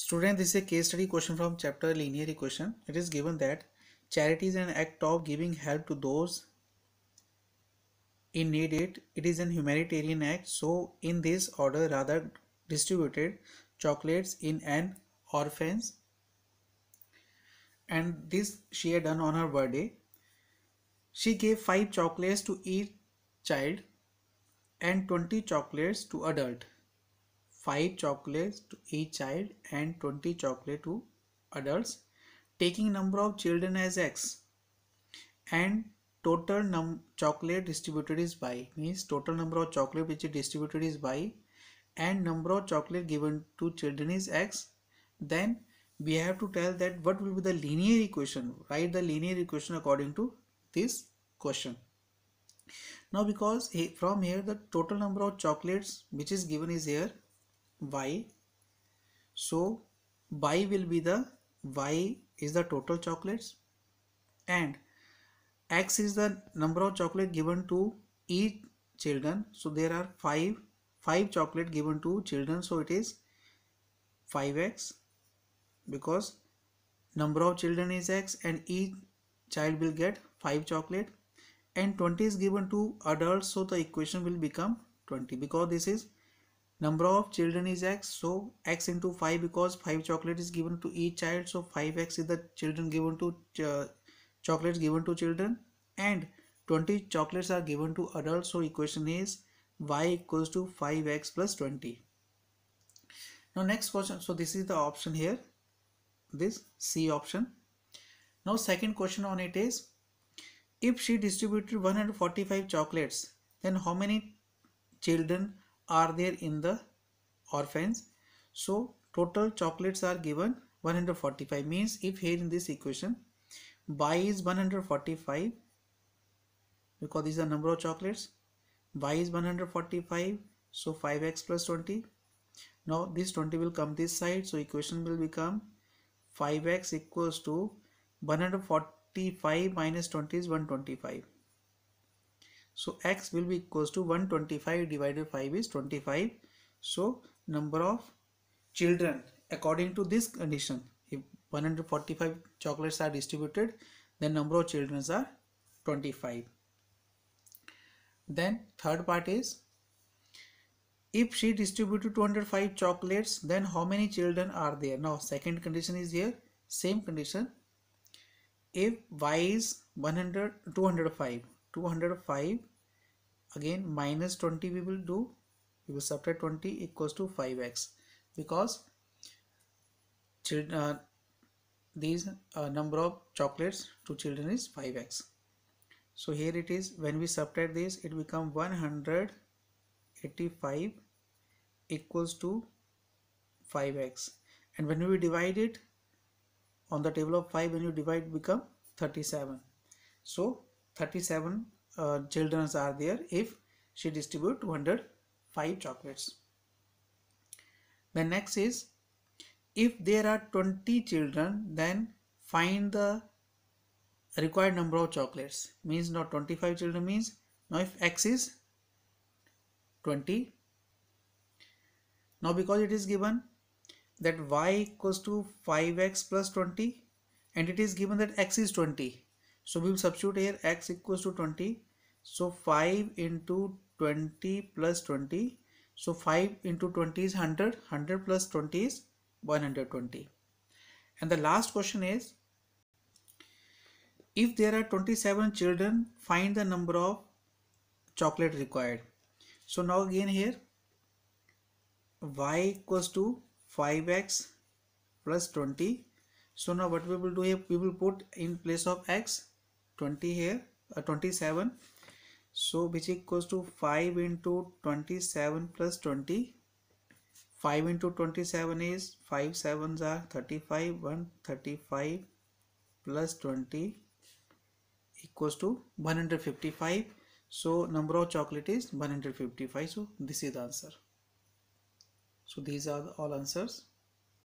Student, this is a case study question from chapter linear equation. It is given that charity is an act of giving help to those in need it. It is an humanitarian act. So in this order rather distributed chocolates in an orphans and this she had done on her birthday. She gave 5 chocolates to each child and 20 chocolates to adult. 5 chocolates to each child and 20 chocolate to adults taking number of children as x and total num chocolate distributed is by means total number of chocolate which is distributed is by and number of chocolate given to children is x then we have to tell that what will be the linear equation write the linear equation according to this question now because from here the total number of chocolates which is given is here y so y will be the y is the total chocolates and x is the number of chocolate given to each children so there are five five chocolate given to children so it is 5x because number of children is x and each child will get 5 chocolate and 20 is given to adults so the equation will become 20 because this is number of children is x so x into 5 because 5 chocolate is given to each child so 5x is the children given to uh, chocolates given to children and 20 chocolates are given to adults so equation is y equals to 5x plus 20 now next question so this is the option here this c option now second question on it is if she distributed 145 chocolates then how many children are there in the orphans so total chocolates are given 145 means if here in this equation y is 145 because these are number of chocolates y is 145 so 5x plus 20 now this 20 will come this side so equation will become 5x equals to 145 minus 20 is 125 so x will be equals to 125 divided 5 is 25. So number of children according to this condition if 145 chocolates are distributed then number of children are 25. Then third part is if she distributed 205 chocolates then how many children are there now second condition is here same condition if y is 100 205 205 again minus 20 we will do we will subtract 20 equals to 5x because uh, these uh, number of chocolates to children is 5x so here it is when we subtract this it become 185 equals to 5x and when we divide it on the table of 5 when you divide become 37 so 37 uh, children are there if she distribute 205 chocolates the next is if there are 20 children then find the required number of chocolates means not 25 children means now if x is 20 now because it is given that y equals to 5x plus 20 and it is given that x is 20 so we will substitute here x equals to 20. So 5 into 20 plus 20. So 5 into 20 is 100. 100 plus 20 is 120. And the last question is, if there are 27 children, find the number of chocolate required. So now again here, y equals to 5x plus 20. So now what we will do here, we will put in place of x, 20 here uh, 27 so which equals to 5 into 27 plus 20 5 into 27 is 5 sevens are 35 35 plus 20 equals to 155 so number of chocolate is 155 so this is the answer so these are all answers